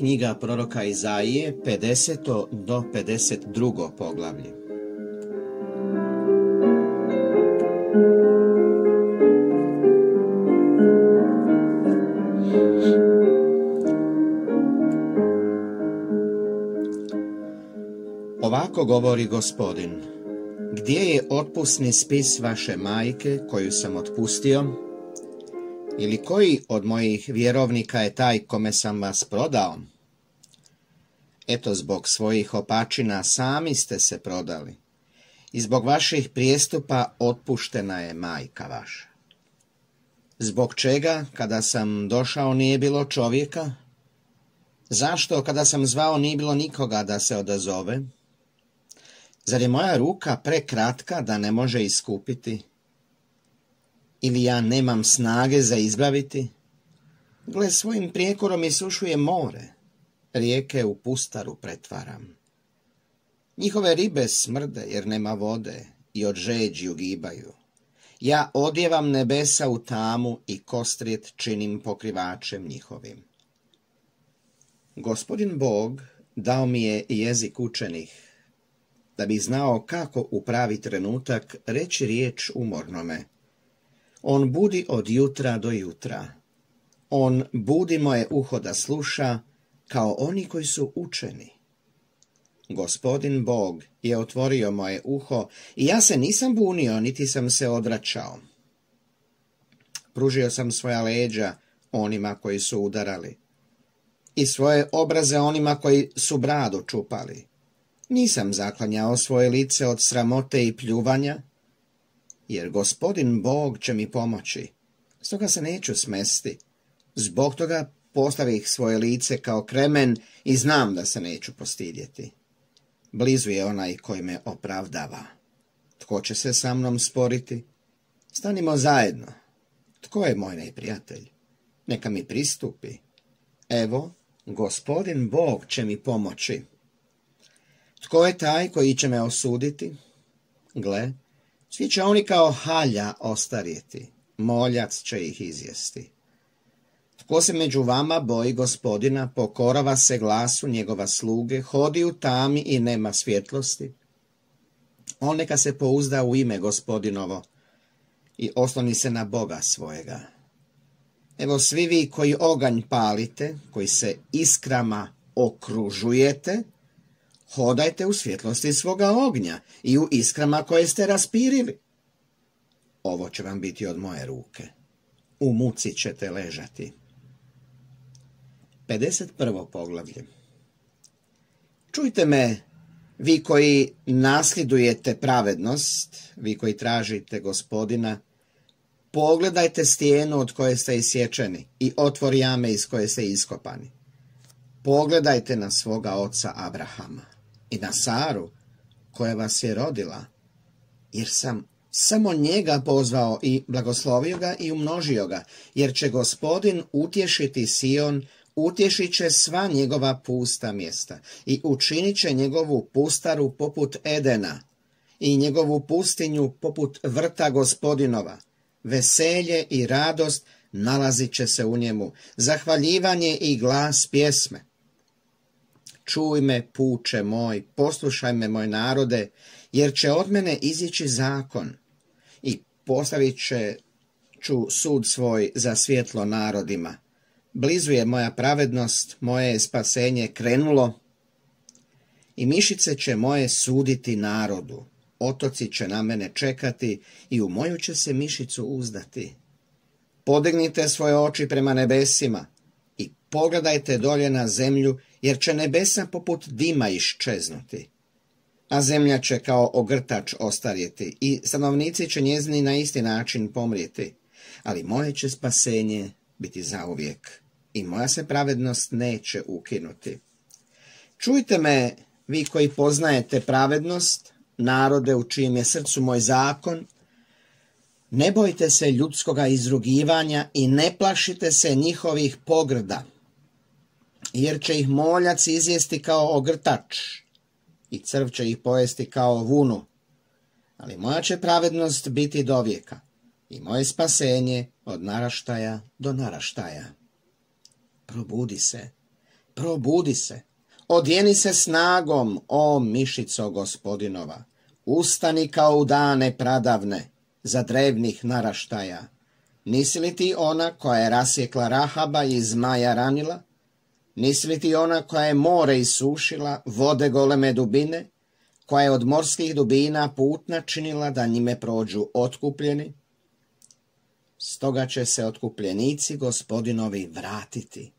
knjiga proroka Izaije, 50. do 52. poglavlje. Ovako govori gospodin, gdje je otpusni spis vaše majke koju sam otpustio, ili koji od mojih vjerovnika je taj kome sam vas prodao? Eto, zbog svojih opačina sami ste se prodali. I zbog vaših prijestupa otpuštena je majka vaša. Zbog čega, kada sam došao, nije bilo čovjeka? Zašto, kada sam zvao, nije bilo nikoga da se odazove? Zar je moja ruka prekratka da ne može iskupiti? ili ja nemam snage za izbaviti? Gle, svojim prijekorom isušuje more, rijeke u pustaru pretvaram. Njihove ribe smrde jer nema vode i od žeđi ugibaju. Ja odjevam nebesa u tamu i kostrijet činim pokrivačem njihovim. Gospodin Bog dao mi je jezik učenih, da bi znao kako u pravi trenutak reći riječ umornome on budi od jutra do jutra. On budi moje uho da sluša, kao oni koji su učeni. Gospodin Bog je otvorio moje uho i ja se nisam bunio, niti sam se odračao. Pružio sam svoja leđa onima koji su udarali i svoje obraze onima koji su bradu čupali. Nisam zaklanjao svoje lice od sramote i pljuvanja, jer gospodin Bog će mi pomoći. Stoga se neću smesti. Zbog toga postavih svoje lice kao kremen i znam da se neću postidjeti. Blizu je onaj koji me opravdava. Tko će se sa mnom sporiti? Stanimo zajedno. Tko je moj neprijatelj? Neka mi pristupi. Evo, gospodin Bog će mi pomoći. Tko je taj koji će me osuditi? Gle, svi će oni kao halja ostarjeti, moljac će ih izjesti. Tko se među vama boji gospodina, pokorava se glasu njegova sluge, hodi u tami i nema svjetlosti. On neka se pouzda u ime gospodinovo i osloni se na Boga svojega. Evo svi vi koji oganj palite, koji se iskrama okružujete, hodajte u svjetlosti svoga ognja i u iskrama koje ste raspirili. Ovo će vam biti od moje ruke. U muci ćete ležati. 51. poglavlje Čujte me, vi koji nasljedujete pravednost, vi koji tražite gospodina, pogledajte stijenu od koje ste isječeni i otvor jame iz koje ste iskopani. Pogledajte na svoga oca Abrahama i na Saru koja vas je rodila, jer sam samo njega pozvao i blagoslovio ga i umnožio ga, jer će gospodin utješiti Sion, utješit će sva njegova pusta mjesta i učinit će njegovu pustaru poput Edena i njegovu pustinju poput vrta gospodinova. Veselje i radost nalazit će se u njemu, zahvaljivanje i glas pjesme. Čuj me, puče moj, poslušaj me, moj narode, jer će od mene izići zakon i postavit će ću sud svoj za svjetlo narodima. Blizu je moja pravednost, moje je spasenje krenulo i mišice će moje suditi narodu. Otoci će na mene čekati i u moju će se mišicu uzdati. Podignite svoje oči prema nebesima i pogledajte dolje na zemlju jer će nebesa poput dima iščeznuti, a zemlja će kao ogrtač ostarjeti i stanovnici će njezni na isti način pomrijeti, ali moje će spasenje biti zauvijek i moja se pravednost neće ukinuti. Čujte me, vi koji poznajete pravednost, narode u čijem je srcu moj zakon, ne bojte se ljudskoga izrugivanja i ne plašite se njihovih pogrda jer će ih moljac izjesti kao ogrtač i crv će ih pojesti kao vunu. Ali moja će pravednost biti do vijeka i moje spasenje od naraštaja do naraštaja. Probudi se, probudi se, odjeni se snagom, o mišico gospodinova, ustani kao u dane pradavne, za drevnih naraštaja. Nisi li ti ona koja je rasjekla Rahaba i zmaja ranila, Nisi ona koja je more isušila, vode goleme dubine, koja je od morskih dubina putna činila da njime prođu otkupljeni? Stoga će se otkupljenici gospodinovi vratiti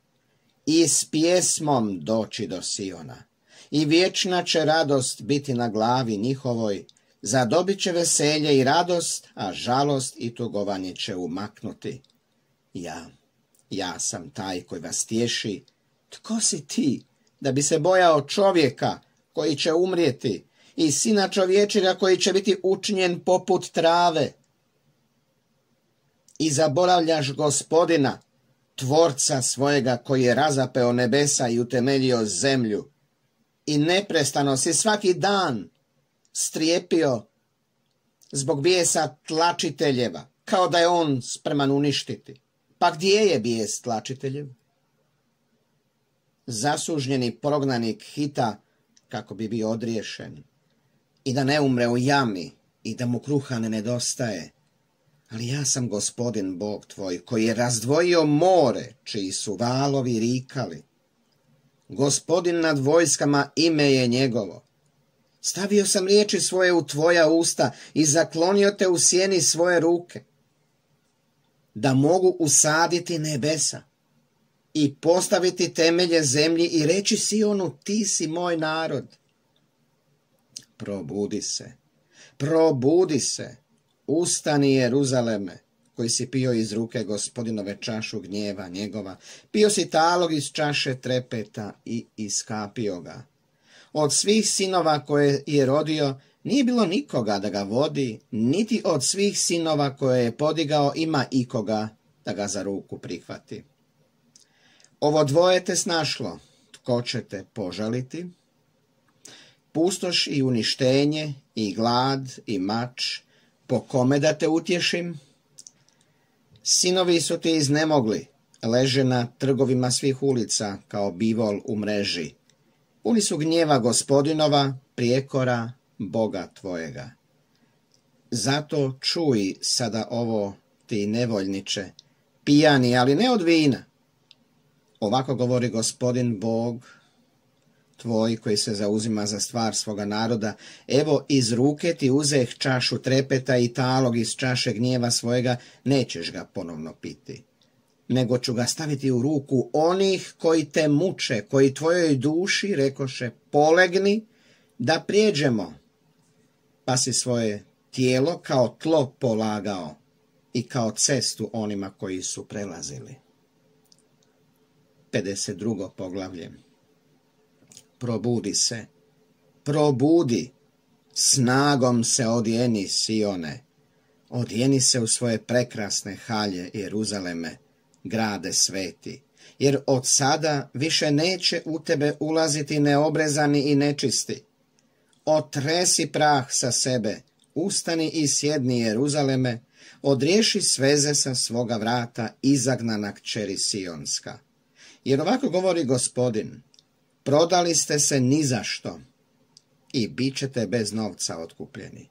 i s pjesmom doći do Siona. I vječna će radost biti na glavi njihovoj, zadobit će veselje i radost, a žalost i tugovanje će umaknuti. Ja, ja sam taj koji vas tješi, tko si ti da bi se bojao čovjeka koji će umrijeti i sina čovječega koji će biti učinjen poput trave? I zaboravljaš gospodina, tvorca svojega koji je razapeo nebesa i utemeljio zemlju i neprestano si svaki dan strijepio zbog bijesa tlačiteljeva, kao da je on spreman uništiti. Pa gdje je bijes tlačiteljeva? zasužnjeni prognanik Hita kako bi bio odriješen i da ne umre u jami i da mu kruha ne nedostaje. Ali ja sam gospodin Bog tvoj, koji je razdvojio more, čiji su valovi rikali. Gospodin nad vojskama ime je njegovo. Stavio sam riječi svoje u tvoja usta i zaklonio te u sjeni svoje ruke, da mogu usaditi nebesa i postaviti temelje zemlji i reći Sionu ti si moj narod. Probudi se, probudi se, ustani Jeruzaleme koji si pio iz ruke gospodinove čašu gnjeva njegova. Pio si talog iz čaše trepeta i iskapio ga. Od svih sinova koje je rodio nije bilo nikoga da ga vodi, niti od svih sinova koje je podigao ima ikoga da ga za ruku prihvati. Ovo dvoje te snašlo, tko će te požaliti? Pustoš i uništenje, i glad, i mač, po kome da te utješim? Sinovi su ti iznemogli, leže na trgovima svih ulica kao bivol u mreži. Puni su gnjeva gospodinova, prijekora, Boga tvojega. Zato čuj sada ovo, ti nevoljniče, pijani, ali ne od vina, Ovako govori gospodin Bog tvoj koji se zauzima za stvar svoga naroda. Evo iz ruke ti uzeh čašu trepeta i talog iz čaše gnjeva svojega, nećeš ga ponovno piti. Nego ću ga staviti u ruku onih koji te muče, koji tvojoj duši, rekoše, polegni da prijeđemo. Pa si svoje tijelo kao tlo polagao i kao cestu onima koji su prelazili. 52. poglavlje. Probudi se, probudi, snagom se odjeni Sione, odjeni se u svoje prekrasne halje Jeruzaleme, grade sveti, jer od sada više neće u tebe ulaziti neobrezani i nečisti. Otresi prah sa sebe, ustani i sjedni Jeruzaleme, odriješi sveze sa svoga vrata izagnana čeri Sionska. Jer ovako govori gospodin, prodali ste se ni za što i bit ćete bez novca otkupljeni.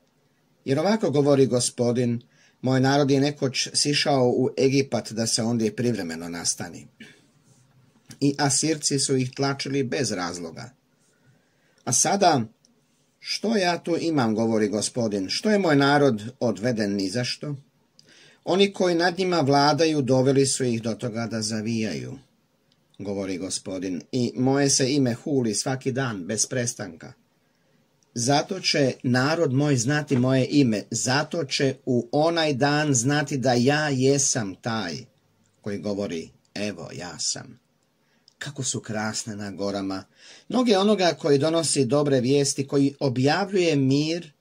Jer ovako govori gospodin, moj narod je nekoć sišao u Egipat da se ondje privremeno nastani. I Asirci su ih tlačili bez razloga. A sada, što ja tu imam, govori gospodin, što je moj narod odveden ni za što? Oni koji nad njima vladaju doveli su ih do toga da zavijaju govori gospodin, i moje se ime huli svaki dan, bez prestanka. Zato će narod moj znati moje ime, zato će u onaj dan znati da ja jesam taj koji govori, evo ja sam. Kako su krasne na gorama. Noge onoga koji donosi dobre vijesti, koji objavljuje mir,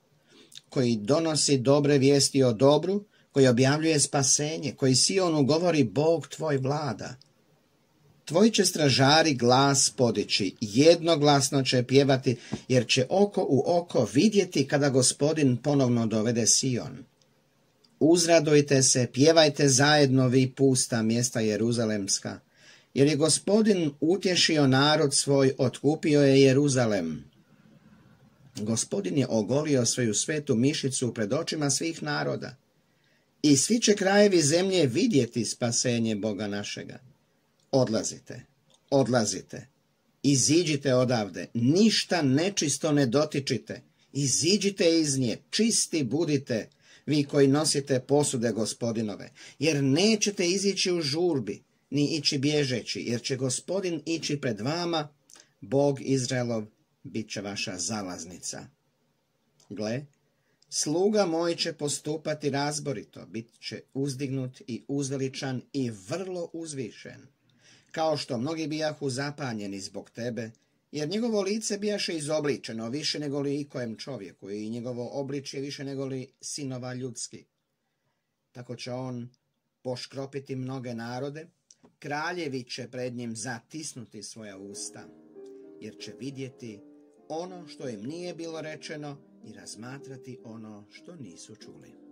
koji donosi dobre vijesti o dobru, koji objavljuje spasenje, koji si Sionu govori Bog tvoj vlada. Tvoji će stražari glas podići, jednoglasno će pjevati, jer će oko u oko vidjeti kada gospodin ponovno dovede Sion. Uzradojte se, pjevajte zajedno vi pusta mjesta Jeruzalemska, jer je gospodin utješio narod svoj, otkupio je Jeruzalem. Gospodin je ogolio svoju svetu mišicu pred očima svih naroda. I svi će krajevi zemlje vidjeti spasenje Boga našega odlazite, odlazite, iziđite odavde, ništa nečisto ne dotičite, iziđite iz nje, čisti budite, vi koji nosite posude gospodinove, jer nećete izići u žurbi, ni ići bježeći, jer će gospodin ići pred vama, Bog Izraelov bit će vaša zalaznica. Gle, sluga moj će postupati razborito, bit će uzdignut i uzveličan i vrlo uzvišen kao što mnogi bijahu zapanjeni zbog tebe, jer njegovo lice bijaše izobličeno više nego li ikojem čovjeku i njegovo obličje više nego li sinova ljudski. Tako će on poškropiti mnoge narode, kraljevi će pred njim zatisnuti svoja usta, jer će vidjeti ono što im nije bilo rečeno i razmatrati ono što nisu čuli.